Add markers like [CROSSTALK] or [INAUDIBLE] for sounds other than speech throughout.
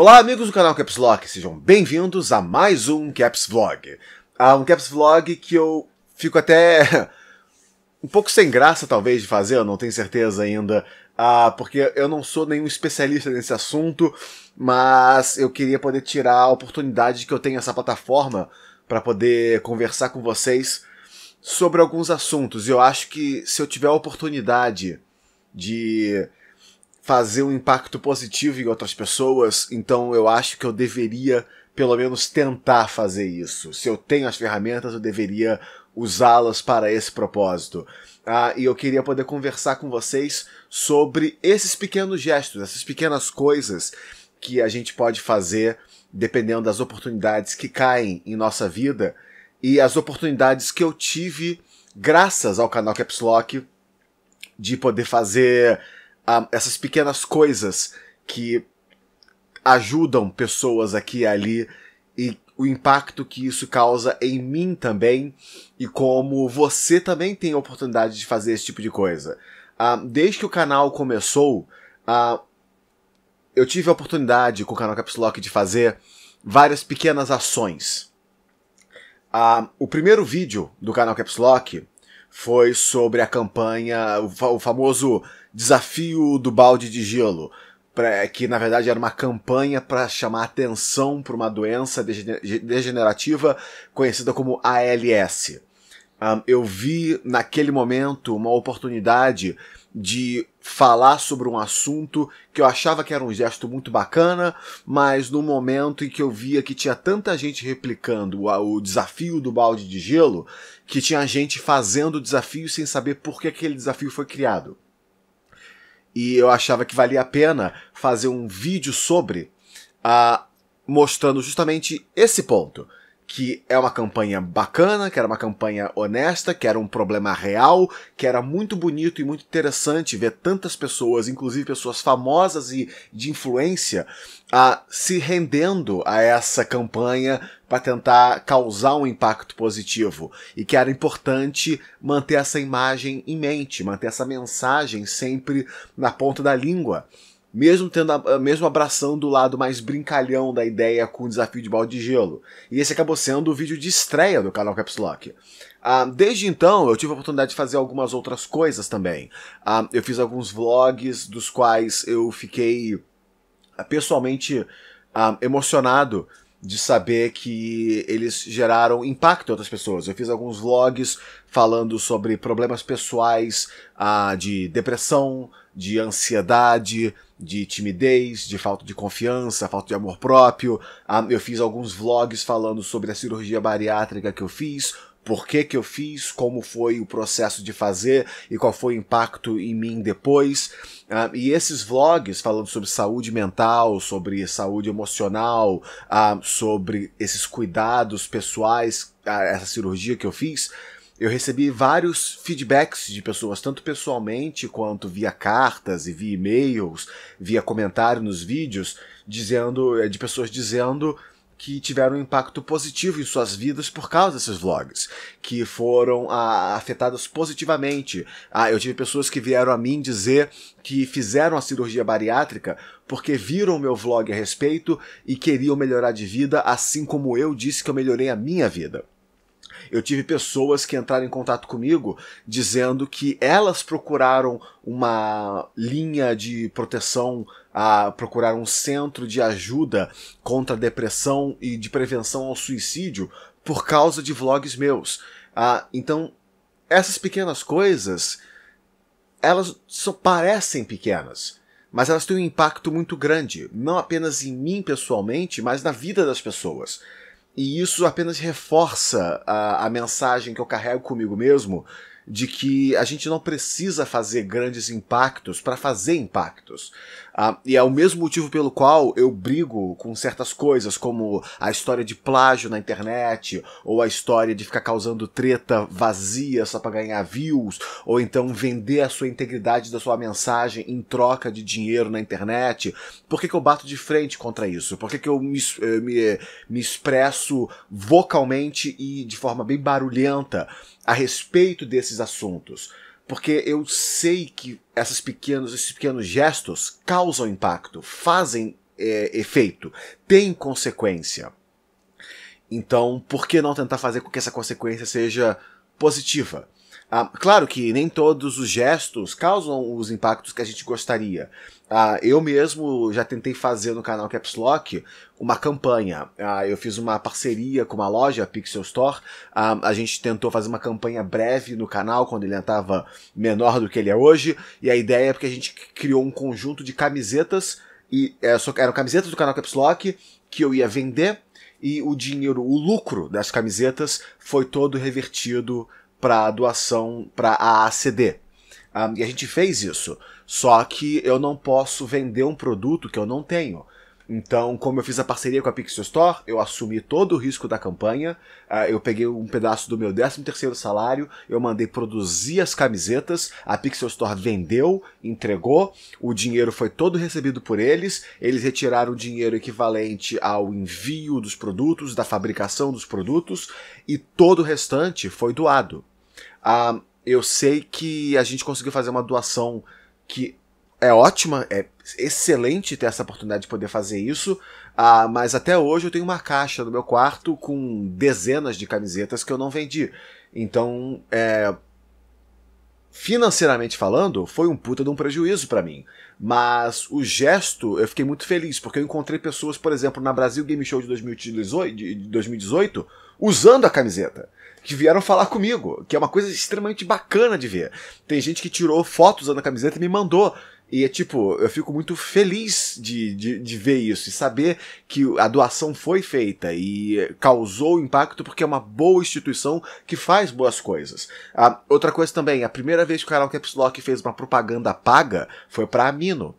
Olá, amigos do canal Caps Lock, sejam bem-vindos a mais um Caps Vlog. Ah, um Caps Vlog que eu fico até [LAUGHS] um pouco sem graça, talvez, de fazer, eu não tenho certeza ainda, ah, porque eu não sou nenhum especialista nesse assunto, mas eu queria poder tirar a oportunidade que eu tenho essa plataforma para poder conversar com vocês sobre alguns assuntos. E eu acho que se eu tiver a oportunidade de fazer um impacto positivo em outras pessoas, então eu acho que eu deveria pelo menos tentar fazer isso. Se eu tenho as ferramentas, eu deveria usá-las para esse propósito. Ah, e eu queria poder conversar com vocês sobre esses pequenos gestos, essas pequenas coisas que a gente pode fazer dependendo das oportunidades que caem em nossa vida e as oportunidades que eu tive graças ao canal Caps Lock de poder fazer a, essas pequenas coisas que ajudam pessoas aqui e ali e o impacto que isso causa em mim também e como você também tem a oportunidade de fazer esse tipo de coisa. Uh, desde que o canal começou, uh, eu tive a oportunidade com o canal Caps Lock de fazer várias pequenas ações. Uh, o primeiro vídeo do canal Caps Lock foi sobre a campanha, o famoso Desafio do Balde de Gelo, pra, que na verdade era uma campanha para chamar atenção para uma doença degenerativa conhecida como ALS. Um, eu vi naquele momento uma oportunidade de falar sobre um assunto que eu achava que era um gesto muito bacana, mas no momento em que eu via que tinha tanta gente replicando o desafio do balde de gelo, que tinha gente fazendo o desafio sem saber por que aquele desafio foi criado e eu achava que valia a pena fazer um vídeo sobre, uh, mostrando justamente esse ponto que é uma campanha bacana, que era uma campanha honesta, que era um problema real, que era muito bonito e muito interessante ver tantas pessoas, inclusive pessoas famosas e de influência, a se rendendo a essa campanha para tentar causar um impacto positivo e que era importante manter essa imagem em mente, manter essa mensagem sempre na ponta da língua mesmo tendo a, mesmo abraçando o lado mais brincalhão da ideia com o desafio de balde de gelo. E esse acabou sendo o vídeo de estreia do canal Caps Lock. Ah, desde então, eu tive a oportunidade de fazer algumas outras coisas também. Ah, eu fiz alguns vlogs dos quais eu fiquei ah, pessoalmente ah, emocionado de saber que eles geraram impacto em outras pessoas. Eu fiz alguns vlogs falando sobre problemas pessoais, ah, de depressão, de ansiedade, de timidez, de falta de confiança, falta de amor próprio. Ah, eu fiz alguns vlogs falando sobre a cirurgia bariátrica que eu fiz, por que, que eu fiz, como foi o processo de fazer e qual foi o impacto em mim depois. Ah, e esses vlogs falando sobre saúde mental, sobre saúde emocional, ah, sobre esses cuidados pessoais, essa cirurgia que eu fiz, eu recebi vários feedbacks de pessoas, tanto pessoalmente quanto via cartas e via e-mails, via comentário nos vídeos, dizendo eh, de pessoas dizendo que tiveram um impacto positivo em suas vidas por causa desses vlogs, que foram ah, afetados positivamente. Ah, eu tive pessoas que vieram a mim dizer que fizeram a cirurgia bariátrica porque viram meu vlog a respeito e queriam melhorar de vida, assim como eu disse que eu melhorei a minha vida. Eu tive pessoas que entraram em contato comigo dizendo que elas procuraram uma linha de proteção, a procurar um centro de ajuda contra a depressão e de prevenção ao suicídio por causa de vlogs meus. Ah, então, essas pequenas coisas, elas só parecem pequenas, mas elas têm um impacto muito grande, não apenas em mim pessoalmente, mas na vida das pessoas. E isso apenas reforça a, a mensagem que eu carrego comigo mesmo de que a gente não precisa fazer grandes impactos para fazer impactos. Ah, e é o mesmo motivo pelo qual eu brigo com certas coisas, como a história de plágio na internet, ou a história de ficar causando treta vazia só para ganhar views, ou então vender a sua integridade da sua mensagem em troca de dinheiro na internet. Por que, que eu bato de frente contra isso? Por que, que eu me, eh, me, me expresso vocalmente e de forma bem barulhenta a respeito desses assuntos? Porque eu sei que essas pequenos, esses pequenos gestos causam impacto, fazem é, efeito, têm consequência. Então, por que não tentar fazer com que essa consequência seja positiva? Ah, claro que nem todos os gestos causam os impactos que a gente gostaria. Ah, eu mesmo já tentei fazer no canal Caps Lock uma campanha. Ah, eu fiz uma parceria com uma loja, a Pixel Store. Ah, a gente tentou fazer uma campanha breve no canal, quando ele estava menor do que ele é hoje. E a ideia é porque a gente criou um conjunto de camisetas. E é, eram camisetas do canal Caps Lock que eu ia vender. E o dinheiro, o lucro das camisetas foi todo revertido para doação para a ACD. Um, e a gente fez isso. Só que eu não posso vender um produto que eu não tenho. Então, como eu fiz a parceria com a Pixel Store, eu assumi todo o risco da campanha. Ah, eu peguei um pedaço do meu 13º salário, eu mandei produzir as camisetas, a Pixel Store vendeu, entregou, o dinheiro foi todo recebido por eles, eles retiraram o dinheiro equivalente ao envio dos produtos, da fabricação dos produtos, e todo o restante foi doado. Ah, eu sei que a gente conseguiu fazer uma doação que é ótima, é excelente ter essa oportunidade de poder fazer isso, ah, mas até hoje eu tenho uma caixa no meu quarto com dezenas de camisetas que eu não vendi. Então, é, financeiramente falando, foi um puta de um prejuízo para mim. Mas o gesto, eu fiquei muito feliz, porque eu encontrei pessoas, por exemplo, na Brasil Game Show de 2018 usando a camiseta que vieram falar comigo, que é uma coisa extremamente bacana de ver. Tem gente que tirou fotos usando a camiseta e me mandou. E é tipo, eu fico muito feliz de, de, de, ver isso e saber que a doação foi feita e causou impacto porque é uma boa instituição que faz boas coisas. Ah, outra coisa também, a primeira vez que o canal Caps Lock fez uma propaganda paga foi para Amino.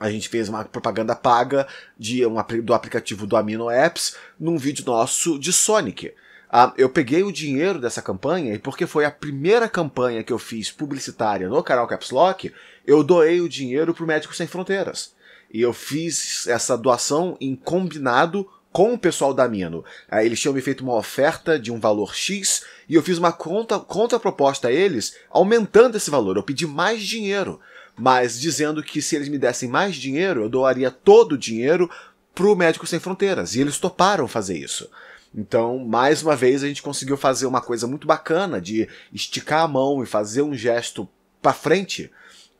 A gente fez uma propaganda paga de um, do aplicativo do Amino Apps num vídeo nosso de Sonic. Ah, eu peguei o dinheiro dessa campanha e porque foi a primeira campanha que eu fiz publicitária no canal Caps Lock, eu doei o dinheiro para o Médicos Sem Fronteiras. E eu fiz essa doação em combinado com o pessoal da Mino. Ah, eles tinham me feito uma oferta de um valor X e eu fiz uma conta, contraproposta a eles, aumentando esse valor. Eu pedi mais dinheiro, mas dizendo que se eles me dessem mais dinheiro, eu doaria todo o dinheiro para o Médicos Sem Fronteiras. E eles toparam fazer isso. Então, mais uma vez, a gente conseguiu fazer uma coisa muito bacana de esticar a mão e fazer um gesto para frente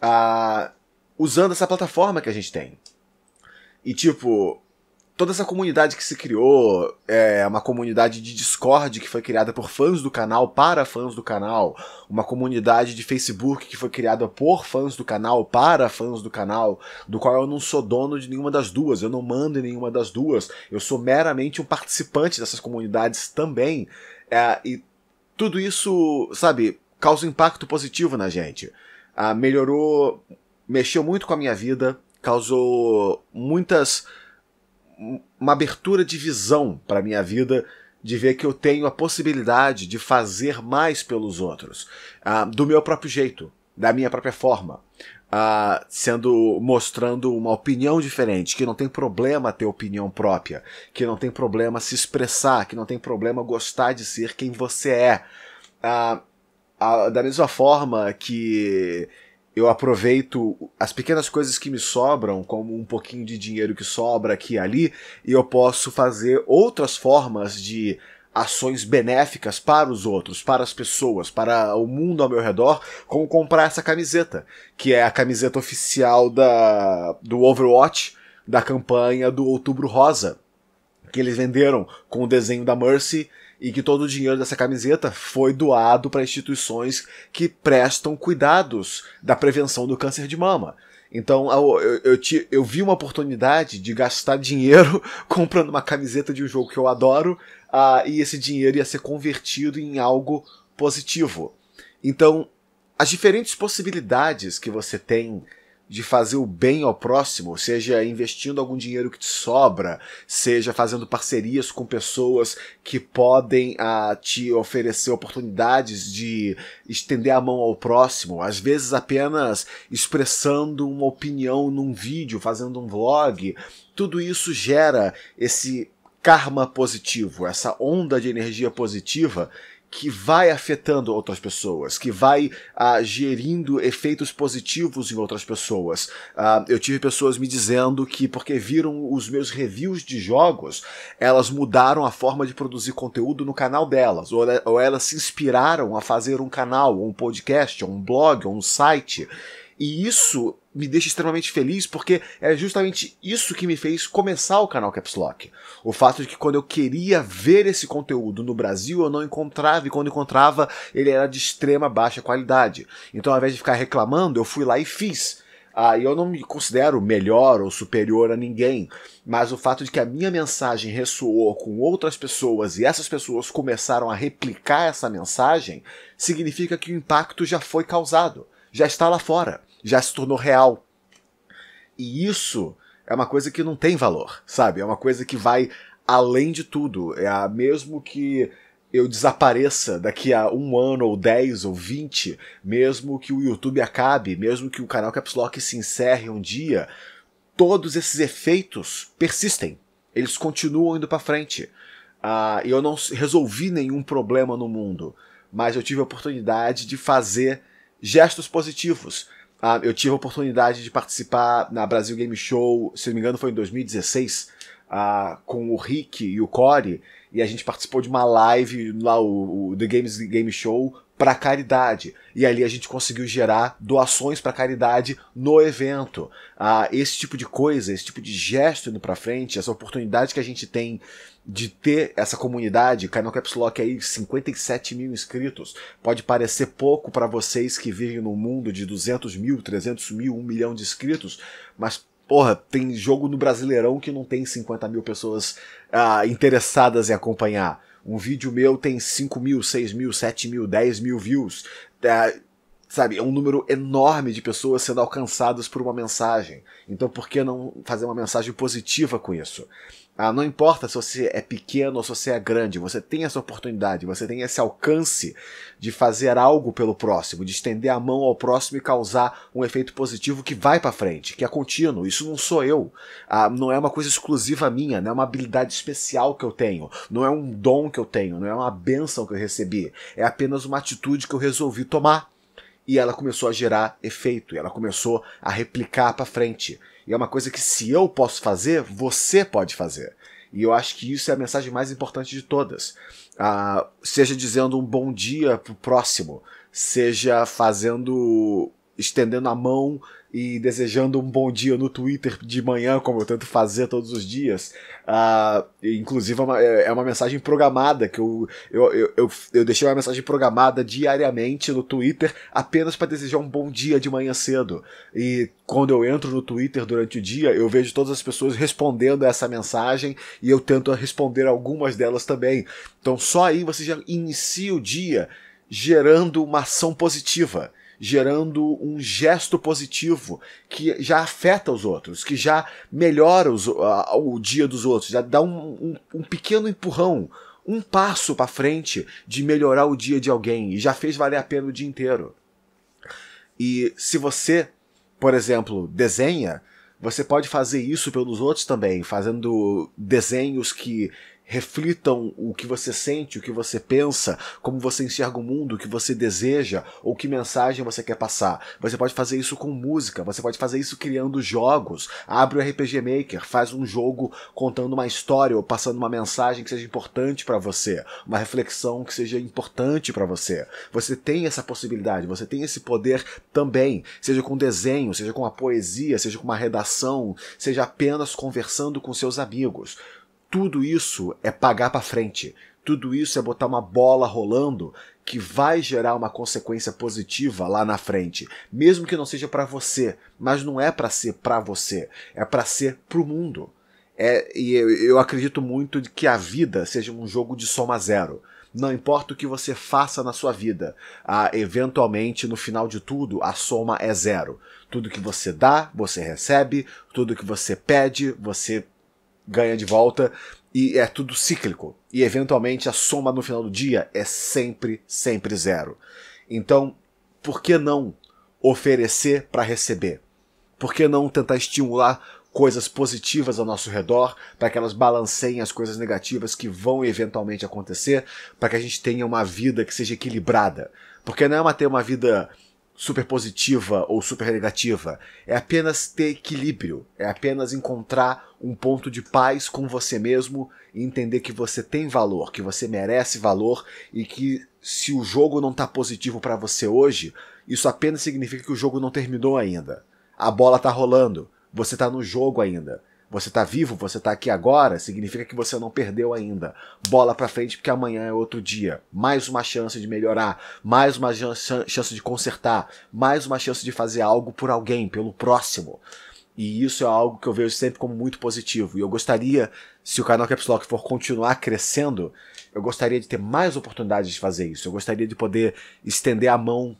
uh, usando essa plataforma que a gente tem. E tipo, toda essa comunidade que se criou, é uma comunidade de Discord que foi criada por fãs do canal para fãs do canal, uma comunidade de Facebook que foi criada por fãs do canal para fãs do canal, do qual eu não sou dono de nenhuma das duas, eu não mando em nenhuma das duas, eu sou meramente um participante dessas comunidades também, é, e tudo isso, sabe, causa impacto positivo na gente. Ah, melhorou, mexeu muito com a minha vida, causou muitas uma abertura de visão para a minha vida de ver que eu tenho a possibilidade de fazer mais pelos outros, ah, do meu próprio jeito, da minha própria forma, ah, sendo mostrando uma opinião diferente, que não tem problema ter opinião própria, que não tem problema se expressar, que não tem problema gostar de ser quem você é. Ah, da mesma forma que eu aproveito as pequenas coisas que me sobram, como um pouquinho de dinheiro que sobra aqui e ali, e eu posso fazer outras formas de ações benéficas para os outros, para as pessoas, para o mundo ao meu redor, como comprar essa camiseta, que é a camiseta oficial da, do Overwatch, da campanha do Outubro Rosa, que eles venderam com o desenho da Mercy e que todo o dinheiro dessa camiseta foi doado para instituições que prestam cuidados da prevenção do câncer de mama. Então eu, eu, eu, te, eu, vi uma oportunidade de gastar dinheiro [LAUGHS] comprando uma camiseta de um jogo que eu adoro uh, e esse dinheiro ia ser convertido em algo positivo. Então as diferentes possibilidades que você tem de fazer o bem ao próximo, seja investindo algum dinheiro que te sobra, seja fazendo parcerias com pessoas que podem ah, te oferecer oportunidades de estender a mão ao próximo, às vezes apenas expressando uma opinião num vídeo, fazendo um vlog, tudo isso gera esse karma positivo, essa onda de energia positiva que vai afetando outras pessoas, que vai ah, gerindo efeitos positivos em outras pessoas. Ah, eu tive pessoas me dizendo que, porque viram os meus reviews de jogos, elas mudaram a forma de produzir conteúdo no canal delas, ou, ou elas se inspiraram a fazer um canal, ou um podcast, ou um blog, ou um site. E isso me deixa extremamente feliz, porque é justamente isso que me fez começar o canal Caps Lock. O fato de que quando eu queria ver esse conteúdo no Brasil, eu não encontrava, e quando encontrava, ele era de extrema baixa qualidade. Então, ao invés de ficar reclamando, eu fui lá e fiz. Ah, eu não me considero melhor ou superior a ninguém, mas o fato de que a minha mensagem ressoou com outras pessoas e essas pessoas começaram a replicar essa mensagem significa que o impacto já foi causado, já está lá fora já se tornou real. E isso é uma coisa que não tem valor, sabe? É uma coisa que vai além de tudo. É mesmo que eu desapareça daqui a um ano, ou dez, ou vinte, mesmo que o YouTube acabe, mesmo que o canal Caps Lock se encerre um dia, todos esses efeitos persistem. Eles continuam indo para frente. Ah, e eu não resolvi nenhum problema no mundo, mas eu tive a oportunidade de fazer gestos positivos, ah, eu tive a oportunidade de participar na Brasil Game Show, se não me engano foi em 2016, ah, com o Rick e o Core, e a gente participou de uma live lá, o, o The Games Game Show, para caridade. E ali a gente conseguiu gerar doações para caridade no evento. Ah, esse tipo de coisa, esse tipo de gesto indo para frente, essa oportunidade que a gente tem de ter essa comunidade, Cainão Caps Lock aí, 57 mil inscritos, pode parecer pouco para vocês que vivem num mundo de 200 mil, 300 mil, 1 milhão de inscritos, mas Porra, tem jogo no Brasileirão que não tem 50 mil pessoas ah, interessadas em acompanhar. Um vídeo meu tem 5 mil, 6 mil, 7 mil, 10 mil views. É, sabe, é um número enorme de pessoas sendo alcançadas por uma mensagem. Então por que não fazer uma mensagem positiva com isso? Ah, não importa se você é pequeno ou se você é grande, você tem essa oportunidade, você tem esse alcance de fazer algo pelo próximo, de estender a mão ao próximo e causar um efeito positivo que vai para frente, que é contínuo. Isso não sou eu, ah, não é uma coisa exclusiva minha, não é uma habilidade especial que eu tenho, não é um dom que eu tenho, não é uma benção que eu recebi, é apenas uma atitude que eu resolvi tomar. E ela começou a gerar efeito, ela começou a replicar para frente. E é uma coisa que se eu posso fazer, você pode fazer. E eu acho que isso é a mensagem mais importante de todas. Ah, seja dizendo um bom dia pro próximo, seja fazendo estendendo a mão e desejando um bom dia no Twitter de manhã, como eu tento fazer todos os dias. Uh, inclusive, é uma, é, é uma mensagem programada, que eu, eu, eu, eu, eu deixei uma mensagem programada diariamente no Twitter apenas para desejar um bom dia de manhã cedo. E quando eu entro no Twitter durante o dia, eu vejo todas as pessoas respondendo a essa mensagem e eu tento responder algumas delas também. Então, só aí você já inicia o dia gerando uma ação positiva gerando um gesto positivo que já afeta os outros, que já melhora os, a, o dia dos outros, já dá um, um, um pequeno empurrão, um passo para frente de melhorar o dia de alguém e já fez valer a pena o dia inteiro. E se você, por exemplo, desenha, você pode fazer isso pelos outros também, fazendo desenhos que reflitam o que você sente, o que você pensa, como você enxerga o mundo, o que você deseja ou que mensagem você quer passar. Você pode fazer isso com música, você pode fazer isso criando jogos. Abre o RPG Maker, faz um jogo contando uma história ou passando uma mensagem que seja importante para você, uma reflexão que seja importante para você. Você tem essa possibilidade, você tem esse poder também, seja com desenho, seja com a poesia, seja com uma redação, seja apenas conversando com seus amigos tudo isso é pagar para frente. Tudo isso é botar uma bola rolando que vai gerar uma consequência positiva lá na frente, mesmo que não seja para você, mas não é para ser para você, é para ser para o mundo. É, e eu, eu acredito muito que a vida seja um jogo de soma zero. Não importa o que você faça na sua vida, ah, eventualmente no final de tudo a soma é zero. Tudo que você dá, você recebe, tudo que você pede, você ganha de volta e é tudo cíclico. E eventualmente a soma no final do dia é sempre, sempre zero. Então, por que não oferecer para receber? Por que não tentar estimular coisas positivas ao nosso redor para que elas balanceiem as coisas negativas que vão eventualmente acontecer, para que a gente tenha uma vida que seja equilibrada? Porque não é uma ter uma vida super positiva ou super negativa, é apenas ter equilíbrio, é apenas encontrar um ponto de paz com você mesmo e entender que você tem valor, que você merece valor e que se o jogo não está positivo para você hoje, isso apenas significa que o jogo não terminou ainda. A bola está rolando, você está no jogo ainda. Você está vivo, você está aqui agora, significa que você não perdeu ainda. Bola para frente porque amanhã é outro dia. Mais uma chance de melhorar, mais uma chance de consertar, mais uma chance de fazer algo por alguém, pelo próximo. E isso é algo que eu vejo sempre como muito positivo. E eu gostaria, se o canal Caps Lock for continuar crescendo, eu gostaria de ter mais oportunidades de fazer isso. Eu gostaria de poder estender a mão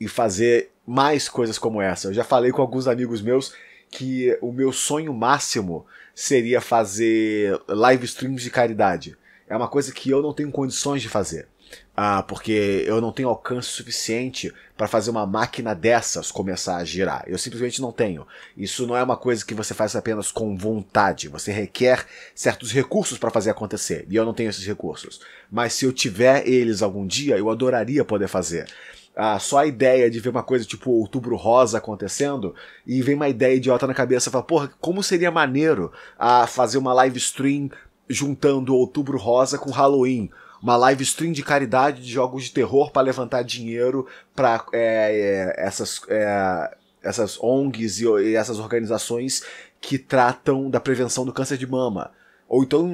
e fazer mais coisas como essa. Eu já falei com alguns amigos meus que o meu sonho máximo seria fazer live streams de caridade é uma coisa que eu não tenho condições de fazer. Ah, porque eu não tenho alcance suficiente para fazer uma máquina dessas começar a girar. Eu simplesmente não tenho. Isso não é uma coisa que você faz apenas com vontade. Você requer certos recursos para fazer acontecer. E eu não tenho esses recursos. Mas se eu tiver eles algum dia, eu adoraria poder fazer. Ah, só a ideia de ver uma coisa tipo Outubro Rosa acontecendo e vem uma ideia idiota na cabeça, fala, porra, como seria maneiro a ah, fazer uma live stream juntando Outubro Rosa com Halloween. Uma live stream de caridade de jogos de terror para levantar dinheiro para é, é, essas, é, essas ONGs e, e essas organizações que tratam da prevenção do câncer de mama. Ou então,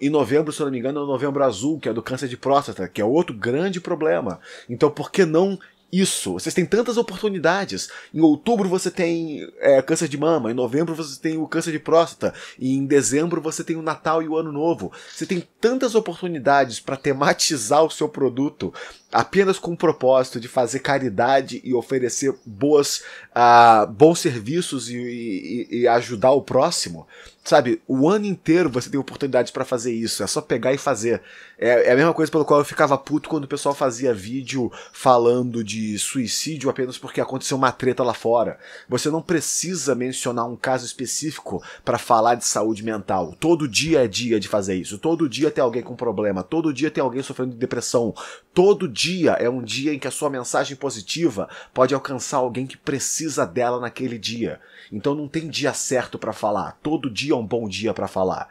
em novembro, se eu não me engano, é o Novembro Azul, que é do câncer de próstata, que é outro grande problema. Então, por que não isso. Vocês têm tantas oportunidades. Em outubro você tem é, câncer de mama, em novembro você tem o câncer de próstata, e em dezembro você tem o Natal e o Ano Novo. Você tem tantas oportunidades para tematizar o seu produto apenas com o propósito de fazer caridade e oferecer boas, ah, bons serviços e, e, e ajudar o próximo sabe, o ano inteiro você tem oportunidades para fazer isso, é só pegar e fazer. É, é, a mesma coisa pelo qual eu ficava puto quando o pessoal fazia vídeo falando de suicídio apenas porque aconteceu uma treta lá fora. Você não precisa mencionar um caso específico para falar de saúde mental. Todo dia é dia de fazer isso, todo dia tem alguém com problema, todo dia tem alguém sofrendo de depressão, Todo dia é um dia em que a sua mensagem positiva pode alcançar alguém que precisa dela naquele dia. Então não tem dia certo para falar. Todo dia é um bom dia para falar.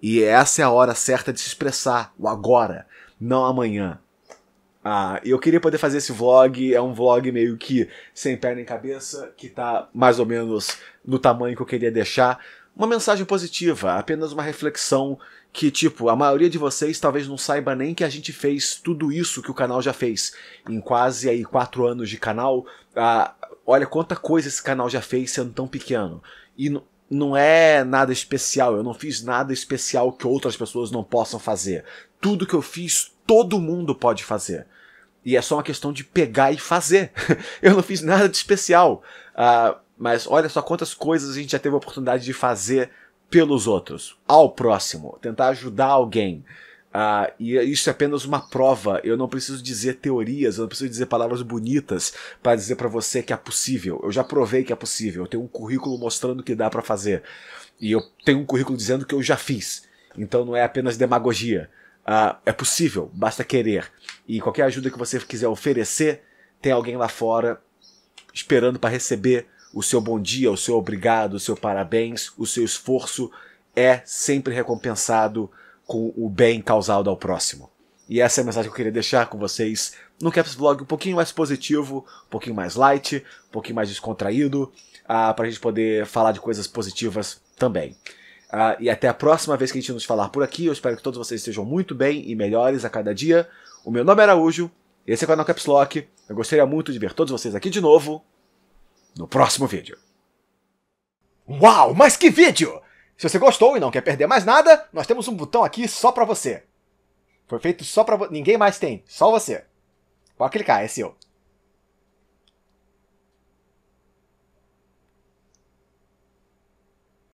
E essa é a hora certa de se expressar, o agora, não amanhã. Ah, eu queria poder fazer esse vlog, é um vlog meio que sem perna em cabeça, que tá mais ou menos no tamanho que eu queria deixar uma mensagem positiva, apenas uma reflexão que, tipo, a maioria de vocês talvez não saiba nem que a gente fez tudo isso que o canal já fez. Em quase aí quatro anos de canal, ah, olha quanta coisa esse canal já fez sendo tão pequeno. E não é nada especial, eu não fiz nada especial que outras pessoas não possam fazer. Tudo que eu fiz, todo mundo pode fazer. E é só uma questão de pegar e fazer. [LAUGHS] eu não fiz nada de especial. Ah, mas olha só quantas coisas a gente já teve a oportunidade de fazer pelos outros, ao próximo, tentar ajudar alguém. Uh, e isso é apenas uma prova. Eu não preciso dizer teorias, eu não preciso dizer palavras bonitas para dizer para você que é possível. Eu já provei que é possível. Eu tenho um currículo mostrando que dá para fazer. E eu tenho um currículo dizendo que eu já fiz. Então não é apenas demagogia. Uh, é possível, basta querer. E qualquer ajuda que você quiser oferecer, tem alguém lá fora esperando para receber o seu bom dia, o seu obrigado, o seu parabéns, o seu esforço é sempre recompensado com o bem causado ao próximo. E essa é a mensagem que eu queria deixar com vocês no Caps Vlog um pouquinho mais positivo, um pouquinho mais light, um pouquinho mais descontraído, uh, ah, para a gente poder falar de coisas positivas também. Uh, e até a próxima vez que a gente nos falar por aqui. Eu espero que todos vocês estejam muito bem e melhores a cada dia. O meu nome é Araújo, esse é o canal Caps Lock. Eu gostaria muito de ver todos vocês aqui de novo no próximo vídeo. Uau, mas que vídeo! Se você gostou e não quer perder mais nada, nós temos um botão aqui só para você. Foi feito só para ninguém mais tem, só você. Pode clicar, é seu.